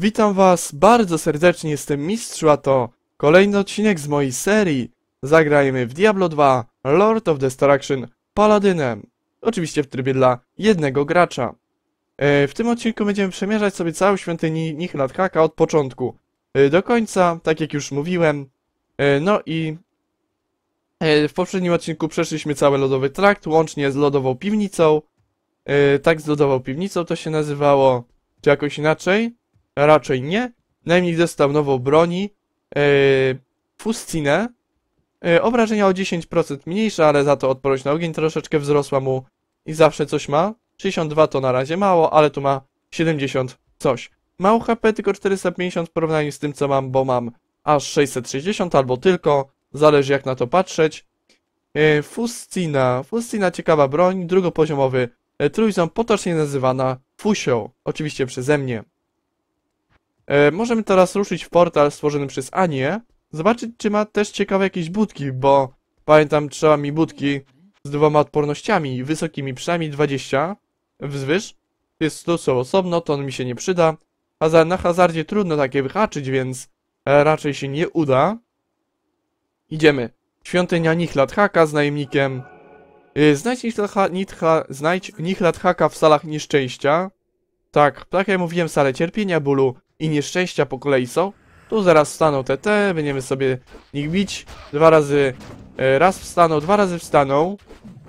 Witam was bardzo serdecznie, jestem mistrz, a to kolejny odcinek z mojej serii. Zagrajmy w Diablo 2 Lord of Destruction Paladynem. Oczywiście w trybie dla jednego gracza. E, w tym odcinku będziemy przemierzać sobie całą świątynię Nichlat Haka od początku e, do końca, tak jak już mówiłem. E, no i w poprzednim odcinku przeszliśmy cały lodowy trakt, łącznie z lodową piwnicą. Tak, z lodową piwnicą to się nazywało, czy jakoś inaczej. Raczej nie. Najmniej dostał nową broni, yy, e, fuscinę. Yy, e, obrażenia o 10% mniejsze, ale za to odporność na ogień troszeczkę wzrosła mu i zawsze coś ma. 62 to na razie mało, ale tu ma 70 coś. Mało HP, tylko 450 w porównaniu z tym, co mam, bo mam aż 660 albo tylko, zależy jak na to patrzeć. Yy, Fuscina. Fuscina ciekawa broń, drugopoziomowy trójząb, potocznie nazywana Fusią, oczywiście przeze mnie. E, możemy teraz ruszyć w portal stworzony przez Anię, zobaczyć czy ma też ciekawe jakieś budki, bo pamiętam trzeba mi budki z dwoma odpornościami, wysokimi przynajmniej 20 wzwyż. Jest stosowo osobno, to on mi się nie przyda. na hazardzie trudno takie wyhaczyć, więc e, raczej się nie uda. Idziemy. Świątynia Nichladhaka z najemnikiem. E, znajdź, Nichladha, Nitha, w salach nieszczęścia. Tak, tak jak mówiłem, sale cierpienia, bólu, i nieszczęścia po kolei są. Tu zaraz wstaną TT, będziemy sobie nich bić. Dwa razy, e, raz wstaną, dwa razy wstaną.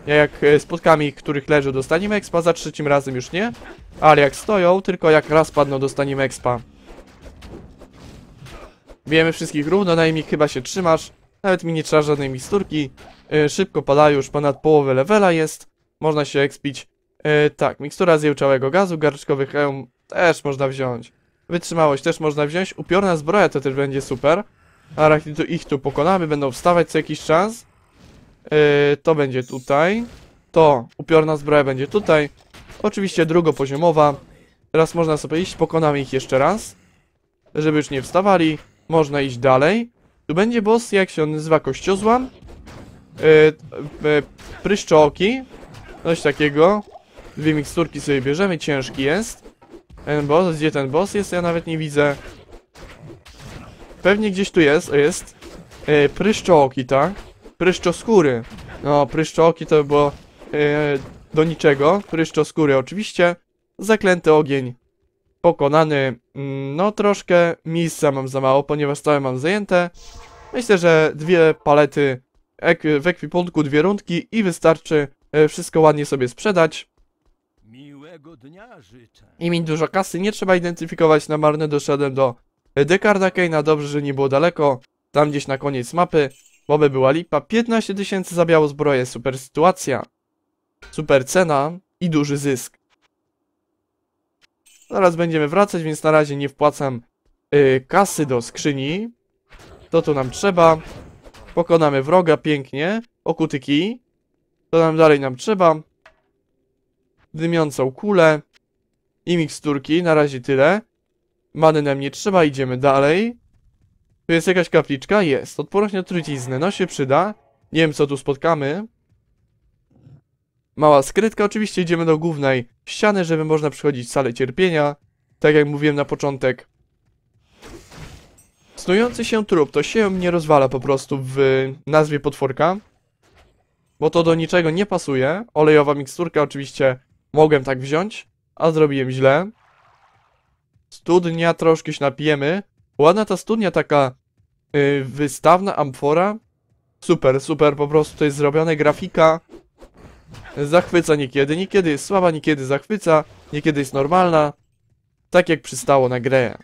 Ja jak e, spotkamy których leżą, dostaniemy expa, za trzecim razem już nie. Ale jak stoją, tylko jak raz padną, dostaniemy expa. Bijemy wszystkich równo, najmniej chyba się trzymasz. Nawet mi nie trzeba żadnej miksturki. E, szybko padają, już ponad połowę levela jest. Można się expić. tak, mikstura zjełczałego gazu, garczkowy hełm też można wziąć. Wytrzymałość też można wziąć. Upiorna zbroja to też będzie super. Arachnidu ich tu pokonamy, będą wstawać co jakiś czas. Yy, to będzie tutaj. To upiorna zbroja będzie tutaj. Oczywiście drugopoziomowa. Teraz można sobie iść, pokonamy ich jeszcze raz. Żeby już nie wstawali. Można iść dalej. Tu będzie boss, jak się on nazywa, kościozłam. Yy, yy, pryszczooki. Coś takiego. Dwie miksturki sobie bierzemy, ciężki jest. E, ten boss? Gdzie ten boss jest? Ja nawet nie widzę. Pewnie gdzieś tu jest, jest. E, pryszczooki, tak? Pryszczoskóry. No, pryszczooki to by było e, do niczego. Pryszczoskóry oczywiście. Zaklęty ogień. Pokonany. Mm, no, troszkę miejsca mam za mało, ponieważ całe mam zajęte. Myślę, że dwie palety w ekwipunku, dwie rundki i wystarczy e, wszystko ładnie sobie sprzedać. I mi dużo kasy nie trzeba identyfikować na marne. Doszedłem do Dekarda Kane'a. Dobrze, że nie było daleko. Tam gdzieś na koniec mapy. Boby była lipa. 15 tysięcy za białą zbroję. Super sytuacja. Super cena i duży zysk. Zaraz będziemy wracać, więc na razie nie wpłacam yy, kasy do skrzyni. To tu nam trzeba. Pokonamy wroga pięknie. Okutyki. To nam dalej nam trzeba dymiącą kulę i miksturki, na razie tyle. Many nam nie trzeba, idziemy dalej. Tu jest jakaś kapliczka? Jest. Odporność na truciznę, no się przyda. Nie wiem co tu spotkamy. Mała skrytka, oczywiście idziemy do głównej ściany, żeby można przychodzić w salę cierpienia. Tak jak mówiłem na początek. Snujący się trup, to się mnie rozwala po prostu w nazwie potworka. Bo to do niczego nie pasuje. Olejowa miksturka oczywiście Mogłem tak wziąć, a zrobiłem źle. Studnia troszkę się napijemy. Ładna ta studnia, taka yy, wystawna amfora. Super, super, po prostu to jest zrobione grafika. Zachwyca niekiedy, niekiedy jest słaba, niekiedy zachwyca, niekiedy jest normalna. Tak jak przystało na grę.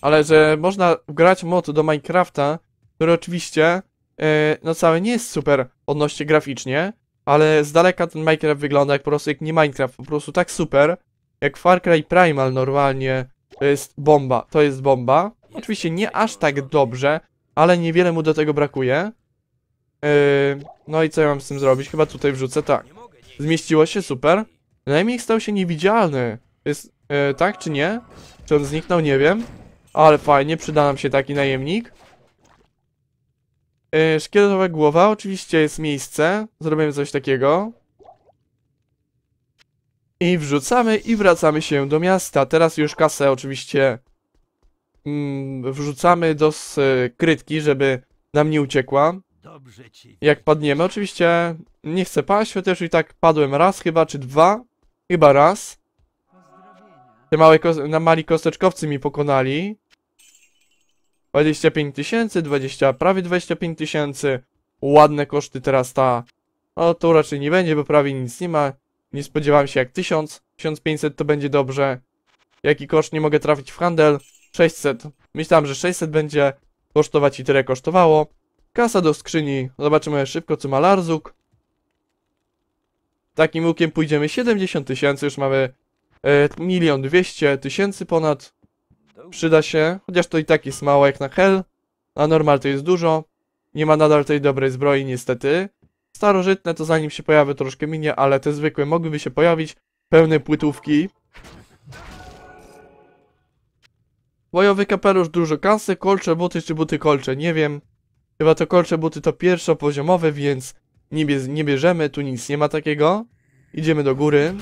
Ale że można grać mod do Minecrafta, który oczywiście, yy, no cały nie jest super odnośnie graficznie, ale z daleka ten Minecraft wygląda jak po prostu jak nie Minecraft, po prostu tak super, jak Far Cry Primal normalnie, to jest bomba, to jest bomba. Oczywiście nie aż tak dobrze, ale niewiele mu do tego brakuje. Yy, no i co ja mam z tym zrobić? Chyba tutaj wrzucę, tak. Zmieściło się, super. Najmniej stał się niewidzialny. Jest, yy, tak czy nie? Czy on zniknął? Nie wiem. Ale fajnie, przyda nam się taki najemnik. Yy, szkieletowa głowa, oczywiście jest miejsce. Zrobimy coś takiego. I wrzucamy i wracamy się do miasta. Teraz już kasę oczywiście mm, wrzucamy do skrytki, żeby nam nie uciekła. Jak padniemy, oczywiście nie chcę paść, chociaż i tak padłem raz chyba, czy dwa. Chyba raz. Te małe na mali kosteczkowcy mi pokonali. 25 tysięcy, 20, prawie 25 tysięcy. Ładne koszty teraz ta. No to raczej nie będzie, bo prawie nic nie ma. Nie spodziewałem się jak 1000, 1500 to będzie dobrze. Jaki koszt nie mogę trafić w handel? 600. Myślałem, że 600 będzie kosztować i tyle kosztowało. Kasa do skrzyni. Zobaczymy szybko, co ma Larzuk. Takim łukiem pójdziemy 70 tysięcy, już mamy e, milion dwieście tysięcy ponad. Przyda się, chociaż to i tak jest mało jak na hell, a normal to jest dużo. Nie ma nadal tej dobrej zbroi niestety. Starożytne to zanim się pojawi troszkę minie, ale te zwykłe mogłyby się pojawić. Pełne płytówki. Bojowy kapelusz, dużo kasy, kolcze buty czy buty kolcze, nie wiem. Chyba to kolcze buty to pierwszopoziomowe, więc nie, bie nie bierzemy, tu nic nie ma takiego. Idziemy do góry.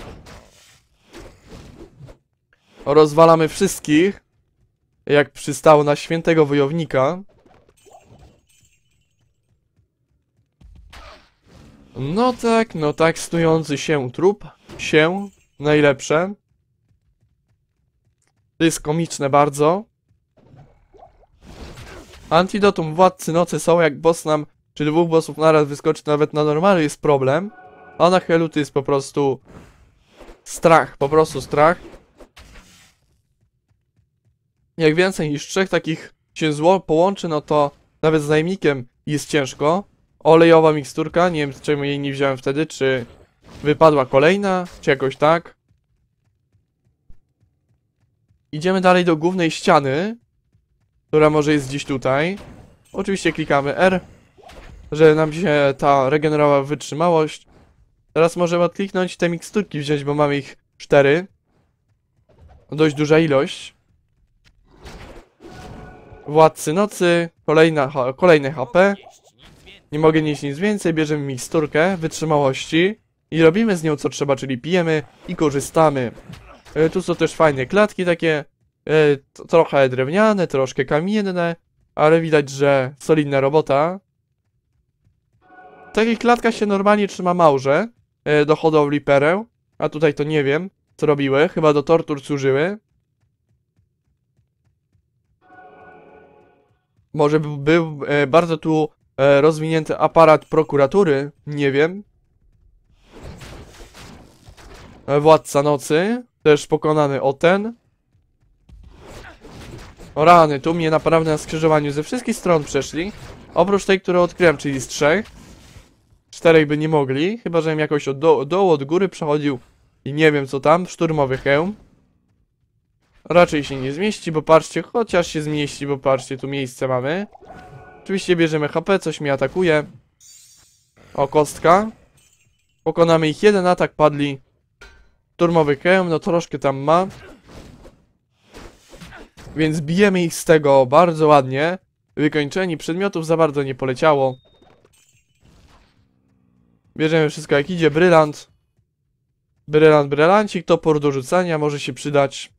Rozwalamy wszystkich jak przystało na świętego wojownika. No tak, no tak, stojący się trup, się, najlepsze. To jest komiczne bardzo. Antidotum władcy nocy są, jak boss nam, czy dwóch bossów naraz wyskoczy nawet na normalny jest problem. A na Heluty jest po prostu strach, po prostu strach jak więcej niż trzech takich się zło połączy, no to nawet z najemnikiem jest ciężko. Olejowa miksturka, nie wiem czemu jej nie wziąłem wtedy, czy wypadła kolejna, czy jakoś tak. Idziemy dalej do głównej ściany, która może jest gdzieś tutaj. Oczywiście klikamy R, że nam się ta regenerowała wytrzymałość. Teraz możemy odkliknąć te miksturki wziąć, bo mamy ich cztery, Dość duża ilość. Władcy Nocy, kolejna, kolejne HP. Nie mogę nieść nic więcej, bierzemy miksturkę wytrzymałości i robimy z nią co trzeba, czyli pijemy i korzystamy. E, tu są też fajne klatki takie, e, trochę drewniane, troszkę kamienne, ale widać, że solidna robota. W takich klatkach się normalnie trzyma małże e, do hodowli pereł, a tutaj to nie wiem, co robiły, chyba do tortur służyły. Może był e, bardzo tu e, rozwinięty aparat prokuratury, nie wiem. E, Władca nocy, też pokonany o ten. O rany, tu mnie naprawdę na skrzyżowaniu ze wszystkich stron przeszli. Oprócz tej, którą odkryłem, czyli z trzech. czterech by nie mogli, chyba że im jakoś od do dołu, od góry przechodził i nie wiem co tam, szturmowy hełm. Raczej się nie zmieści, bo patrzcie, chociaż się zmieści, bo patrzcie, tu miejsce mamy. Oczywiście bierzemy HP, coś mi atakuje. O, kostka. Pokonamy ich jeden atak, padli. Turmowy kełm, no troszkę tam ma. Więc bijemy ich z tego bardzo ładnie. Wykończeni przedmiotów za bardzo nie poleciało. Bierzemy wszystko jak idzie, brylant. Brylant, brylancik, topór do rzucania może się przydać.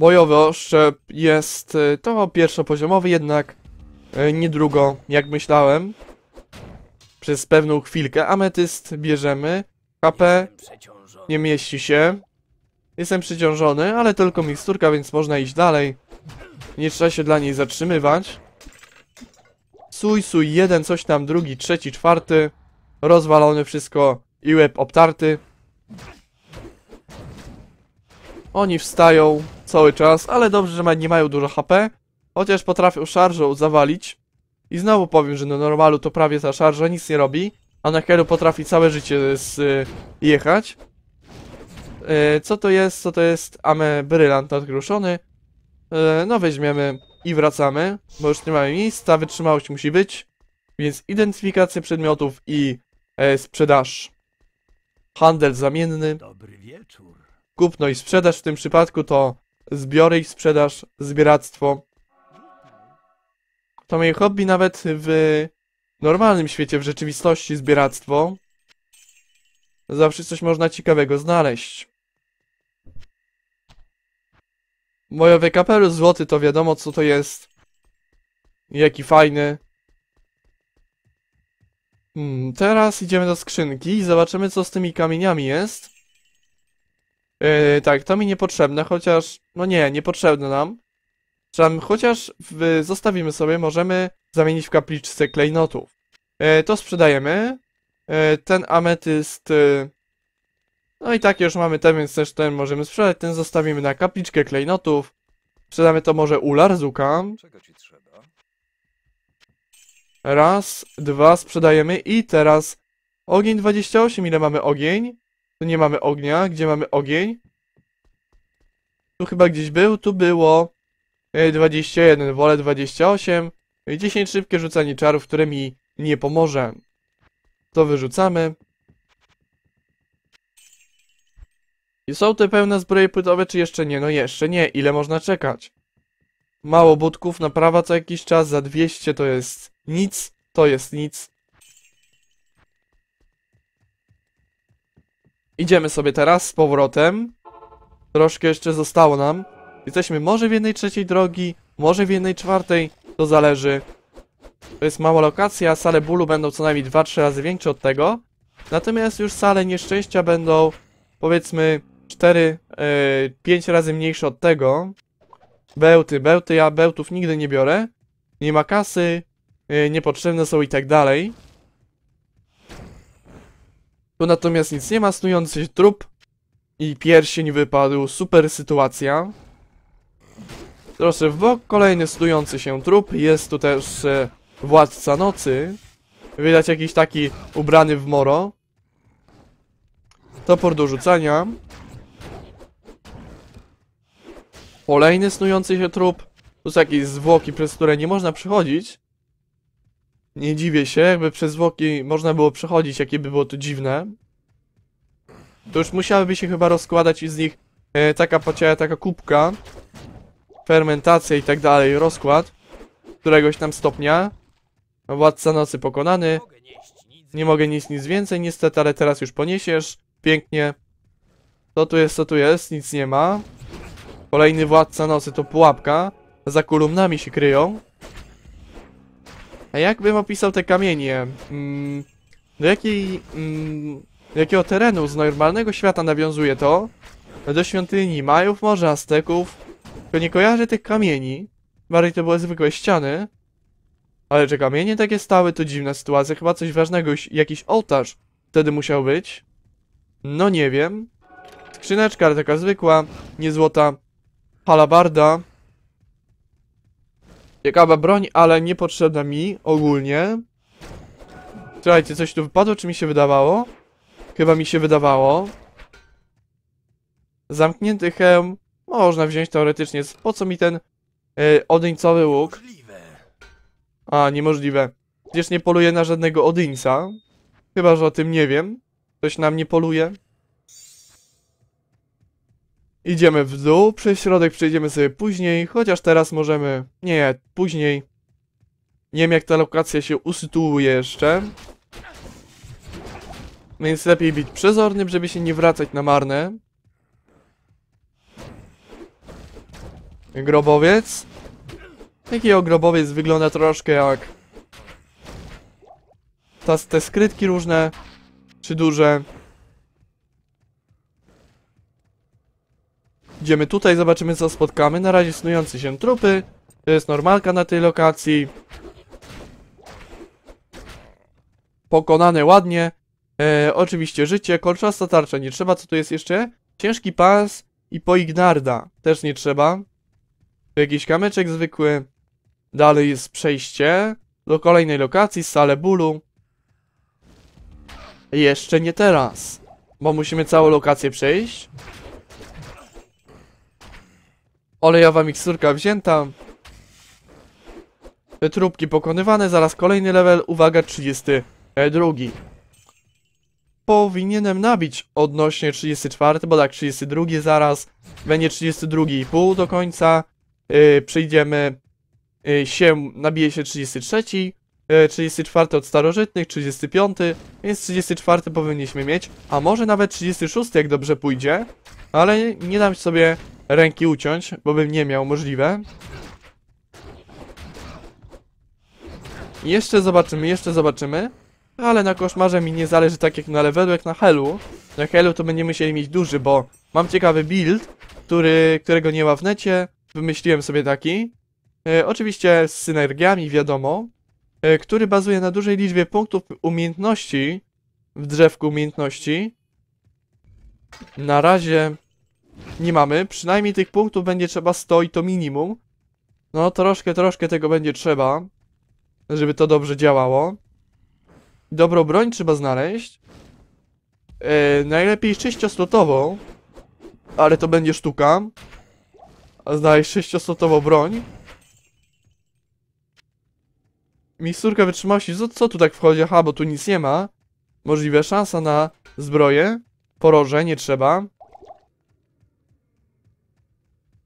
Bojowy oszczep jest y, to pierwszopoziomowy, jednak y, drugo, jak myślałem. Przez pewną chwilkę. Ametyst bierzemy. HP nie mieści się. Jestem przyciążony, ale tylko miksturka, więc można iść dalej. Nie trzeba się dla niej zatrzymywać. Suj, suj, jeden, coś tam, drugi, trzeci, czwarty. Rozwalony wszystko i łeb obtarty. Oni wstają, cały czas, ale dobrze, że nie mają dużo HP, chociaż potrafią szarżą zawalić. I znowu powiem, że na normalu to prawie ta szarża nic nie robi, a na Helu potrafi całe życie y, jechać. Y, co to jest? Co to jest? Ame Brylant y, no weźmiemy i wracamy, bo już nie mamy miejsca, wytrzymałość musi być. Więc identyfikacja przedmiotów i e, sprzedaż. Handel zamienny. Kupno i sprzedaż w tym przypadku to zbiory i sprzedaż, zbieractwo. To moje hobby nawet w normalnym świecie, w rzeczywistości, zbieractwo. Zawsze coś można ciekawego znaleźć. Mojowy kapelusz złoty to wiadomo co to jest. Jaki fajny. Hmm, teraz idziemy do skrzynki i zobaczymy co z tymi kamieniami jest. Yy, tak, to mi niepotrzebne, chociaż... No nie, niepotrzebne nam. Czem, chociaż w, zostawimy sobie, możemy zamienić w kapliczce klejnotów. Yy, to sprzedajemy. Yy, ten ametyst... Yy, no i tak już mamy ten, więc też ten możemy sprzedać. Ten zostawimy na kapliczkę klejnotów. Sprzedamy to może u Larzuka. Czego ci trzeba? Raz, dwa, sprzedajemy i teraz ogień 28. Ile mamy ogień? Tu nie mamy ognia. Gdzie mamy ogień? Tu chyba gdzieś był, tu było. 21, e, wolę 28. 10 e, szybkie rzucanie czarów, które mi nie pomoże. To wyrzucamy. I są te pełne zbroje płytowe, czy jeszcze nie? No jeszcze nie. Ile można czekać? Mało budków, naprawa co jakiś czas, za 200 to jest nic, to jest nic. Idziemy sobie teraz z powrotem. Troszkę jeszcze zostało nam. Jesteśmy może w jednej trzeciej drogi, może w jednej czwartej, to zależy. To jest mała lokacja, sale bólu będą co najmniej 2-3 razy większe od tego. Natomiast już sale nieszczęścia będą powiedzmy 4-5 yy, e, razy mniejsze od tego. Bełty, bełty, ja bełtów nigdy nie biorę. Nie ma kasy, yy, niepotrzebne są i tak dalej. Tu natomiast nic nie ma, snujący trup i pierścień wypadł, super sytuacja. Proszę w bok, kolejny snujący się trup, jest tu też e, władca nocy. Widać jakiś taki ubrany w moro. Topor do rzucania. Kolejny snujący się trup. Tu są jakieś zwłoki, przez które nie można przychodzić. Nie dziwię się, jakby przez zwłoki można było przechodzić, jakie by było to dziwne. To już musiałaby się chyba rozkładać i z nich e, taka pacieja, taka kubka. Fermentacja i tak dalej, rozkład. Któregoś tam stopnia. No, władca nocy pokonany. Nie mogę nieść nic więcej niestety, ale teraz już poniesiesz. Pięknie. Co tu jest, co tu jest? Nic nie ma. Kolejny władca nocy to pułapka. Za kolumnami się kryją. A jakbym opisał te kamienie? Mm, do jakiej... Mm, jakiego terenu z normalnego świata nawiązuje to? No do świątyni Majów, może Azteków. To nie kojarzę tych kamieni. Bardziej to były zwykłe ściany. Ale czy kamienie takie stały, to dziwna sytuacja. Chyba coś ważnego, jakiś ołtarz wtedy musiał być. No nie wiem. Skrzyneczka, ale taka zwykła, nie złota. Halabarda. Ciekawa broń, ale niepotrzebna mi ogólnie. Słuchajcie, coś tu wypadło, czy mi się wydawało? Chyba mi się wydawało. Zamknięty hełm można wziąć teoretycznie. Po co mi ten yy, odyńcowy łuk? A, niemożliwe. Przecież nie poluję na żadnego odyńca. Chyba, że o tym nie wiem. Ktoś na mnie poluje. Idziemy w dół, przez środek przejdziemy sobie później, chociaż teraz możemy... Nie, później. Nie wiem jak ta lokacja się usytuuje jeszcze. Więc lepiej być przezornym, żeby się nie wracać na marne. Grobowiec. Taki grobowiec wygląda troszkę jak... Ta, te skrytki różne, czy duże. Idziemy tutaj, zobaczymy co spotkamy. Na razie snujący się trupy. To jest normalka na tej lokacji. Pokonane ładnie. E, oczywiście życie, kolczasta tarcza nie trzeba. Co tu jest jeszcze? Ciężki pas i poignarda. Też nie trzeba. Jakiś kamyczek zwykły. Dalej jest przejście do kolejnej lokacji, sale bólu. Jeszcze nie teraz, bo musimy całą lokację przejść. Olejowa miksturka wzięta. Trubki pokonywane, zaraz kolejny level, uwaga 32. Powinienem nabić odnośnie 34, bo tak 32 zaraz, będzie 32,5 do końca, yy, przyjdziemy yy, się, nabije się 33, 34 y, od starożytnych, 35, więc 34 powinniśmy mieć, a może nawet 36 jak dobrze pójdzie, ale nie dam sobie ręki uciąć, bo bym nie miał możliwe. Jeszcze zobaczymy, jeszcze zobaczymy. Ale na koszmarze mi nie zależy tak jak na levelu, jak na helu. Na helu to będziemy musieli mieć duży, bo mam ciekawy build, który, którego nie ma w necie. Wymyśliłem sobie taki. E, oczywiście z synergiami, wiadomo. E, który bazuje na dużej liczbie punktów umiejętności. W drzewku umiejętności. Na razie nie mamy. Przynajmniej tych punktów będzie trzeba 100 i to minimum. No troszkę, troszkę tego będzie trzeba, żeby to dobrze działało. Dobrą broń trzeba znaleźć. Yy, najlepiej sześcioslotową, ale to będzie sztuka. A znaleźć sześcioslotową broń. Miksturka wytrzymałości, co, co tu tak wchodzi? Aha, bo tu nic nie ma. Możliwe szansa na zbroję. Poroże, nie trzeba.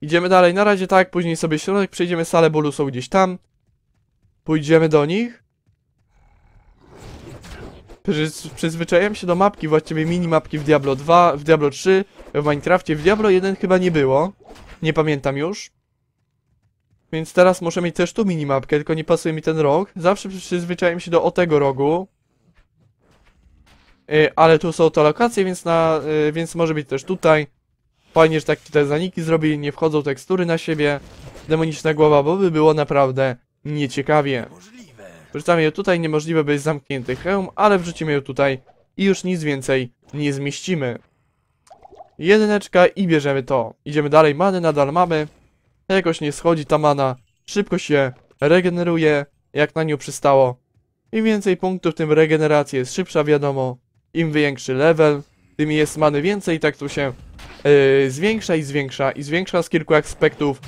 Idziemy dalej, na razie tak, później sobie środek, przejdziemy salę, bo są gdzieś tam. Pójdziemy do nich. Przyzwyczaiłem się do mapki, właściwie minimapki w Diablo 2, w Diablo 3, w Minecraftie. W Diablo 1 chyba nie było. Nie pamiętam już. Więc teraz muszę mieć też tu minimapkę, tylko nie pasuje mi ten rog. Zawsze przyzwyczaiłem się do o tego rogu. Yy, ale tu są te lokacje, więc, na, yy, więc może być też tutaj. Fajnie, że tak te zaniki zrobili, nie wchodzą tekstury na siebie. Demoniczna głowa, bo by było naprawdę nieciekawie. Wrzucamy ją tutaj, niemożliwe, by jest zamknięty hełm, ale wrzucimy ją tutaj i już nic więcej nie zmieścimy. Jedyneczka i bierzemy to. Idziemy dalej, many nadal mamy. Jakoś nie schodzi ta mana. Szybko się regeneruje, jak na nią przystało. Im więcej punktów, tym regeneracja jest szybsza, wiadomo. Im większy level, tym jest many więcej, tak tu się yy, zwiększa i zwiększa i zwiększa z kilku aspektów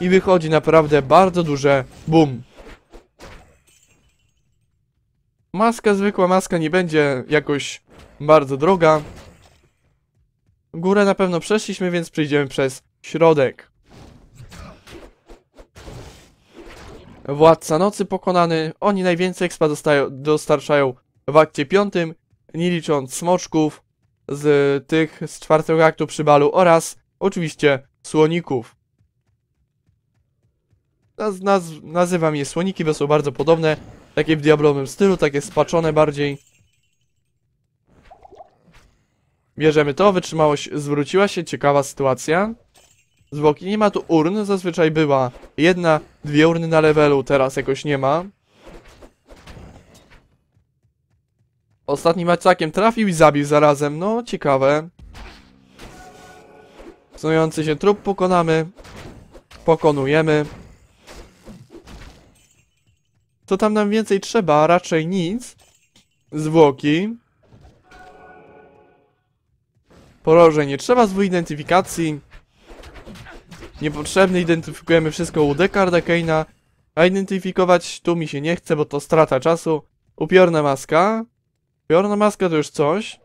i wychodzi naprawdę bardzo duże boom. Maska, zwykła maska nie będzie jakoś bardzo droga. Górę na pewno przeszliśmy, więc przejdziemy przez środek. Władca Nocy pokonany. Oni najwięcej ekspa dostarczają w akcie piątym, nie licząc smoczków z tych z czwartego aktu przybalu oraz oczywiście słoników. Naz, naz, nazywam je słoniki, bo są bardzo podobne. Takie w diablowym stylu, takie spaczone bardziej. Bierzemy to, wytrzymałość zwróciła się, ciekawa sytuacja. Zwłoki nie ma tu urn, zazwyczaj była jedna, dwie urny na levelu, teraz jakoś nie ma. Ostatnim macakiem trafił i zabił zarazem. No, ciekawe. Snujący się trup pokonamy. Pokonujemy. Co tam nam więcej trzeba? Raczej nic. Zwłoki. Poroże nie trzeba z identyfikacji. Niepotrzebny identyfikujemy wszystko u Dekarda Keina. A identyfikować tu mi się nie chce, bo to strata czasu. Upiorna maska. Piorna maska to już coś.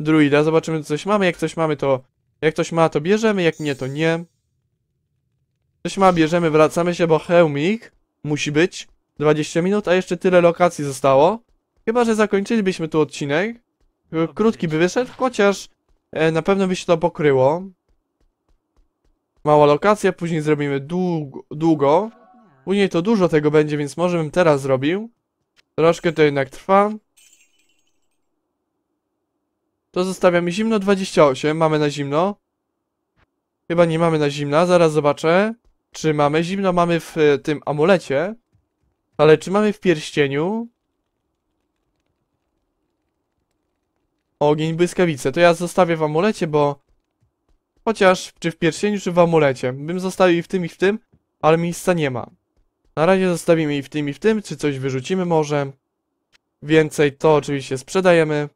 Druida, zobaczymy co coś mamy. Jak coś mamy to... Jak coś ma to bierzemy, jak nie to nie. Coś ma bierzemy, wracamy się, bo hełmik musi być. 20 minut, a jeszcze tyle lokacji zostało. Chyba, że zakończylibyśmy tu odcinek. Krótki by wyszedł, chociaż e, na pewno by się to pokryło. Mała lokacja, później zrobimy długo, długo. Później to dużo tego będzie, więc może bym teraz zrobił. Troszkę to jednak trwa. To zostawiamy zimno 28. Mamy na zimno. Chyba nie mamy na zimna. Zaraz zobaczę. Czy mamy zimno? Mamy w e, tym amulecie. Ale czy mamy w pierścieniu? Ogień błyskawice. To ja zostawię w amulecie, bo... Chociaż, czy w pierścieniu, czy w amulecie. Bym zostawił i w tym, i w tym, ale miejsca nie ma. Na razie zostawimy i w tym, i w tym, czy coś wyrzucimy może. Więcej to oczywiście sprzedajemy.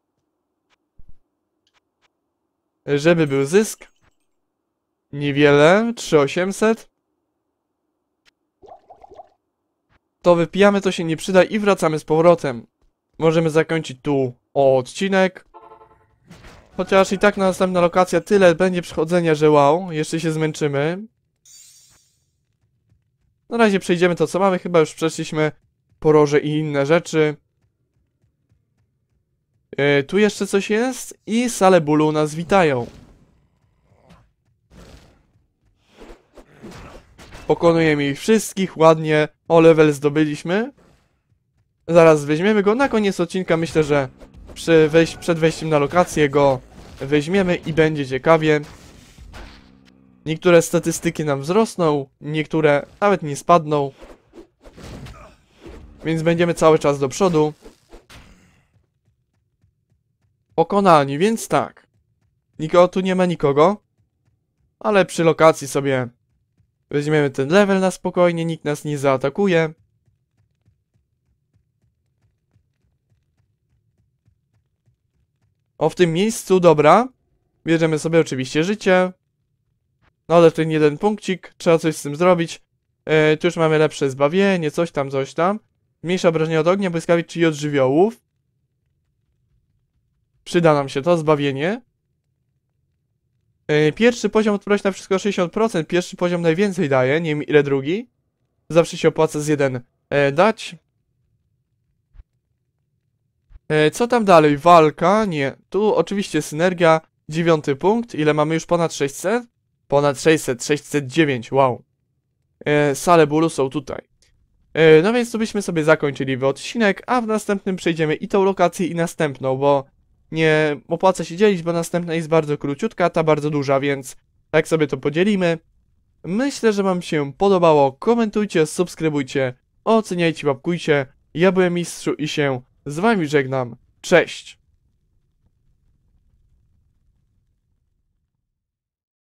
Żeby był zysk. Niewiele. 3800. To wypijamy, to się nie przyda i wracamy z powrotem. Możemy zakończyć tu odcinek. Chociaż i tak na następna lokacja tyle będzie przychodzenia, że wow, jeszcze się zmęczymy. Na razie przejdziemy to co mamy, chyba już przeszliśmy poroże i inne rzeczy. E, tu jeszcze coś jest i sale bólu nas witają. Pokonujemy ich wszystkich, ładnie. O level zdobyliśmy. Zaraz weźmiemy go. Na koniec odcinka myślę, że przy wejś przed wejściem na lokację go weźmiemy i będzie ciekawie. Niektóre statystyki nam wzrosną, niektóre nawet nie spadną. Więc będziemy cały czas do przodu pokonani, więc tak. Nikogo tu nie ma nikogo. Ale przy lokacji sobie weźmiemy ten level na spokojnie, nikt nas nie zaatakuje. O, w tym miejscu, dobra. Bierzemy sobie oczywiście życie. No ale ten jeden punkcik, trzeba coś z tym zrobić. Yy, tu już mamy lepsze zbawienie, coś tam, coś tam. Mniejsza obrażenia od ognia, błyskawic, czyli od żywiołów. Przyda nam się to zbawienie. E, pierwszy poziom odporności na wszystko 60%. Pierwszy poziom najwięcej daje, nie wiem ile drugi. Zawsze się opłaca z jeden e, dać. E, co tam dalej? Walka? Nie. Tu oczywiście synergia, dziewiąty punkt. Ile mamy już? Ponad 600? Ponad 600, 609, wow. sale bólu są tutaj. no więc tu byśmy sobie zakończyli odcinek, a w następnym przejdziemy i tą lokację i następną, bo nie opłaca się dzielić, bo następna jest bardzo króciutka, ta bardzo duża, więc tak sobie to podzielimy. Myślę, że wam się podobało. Komentujcie, subskrybujcie, oceniajcie, łapkujcie. Ja byłem Mistrzu i się z wami żegnam. Cześć!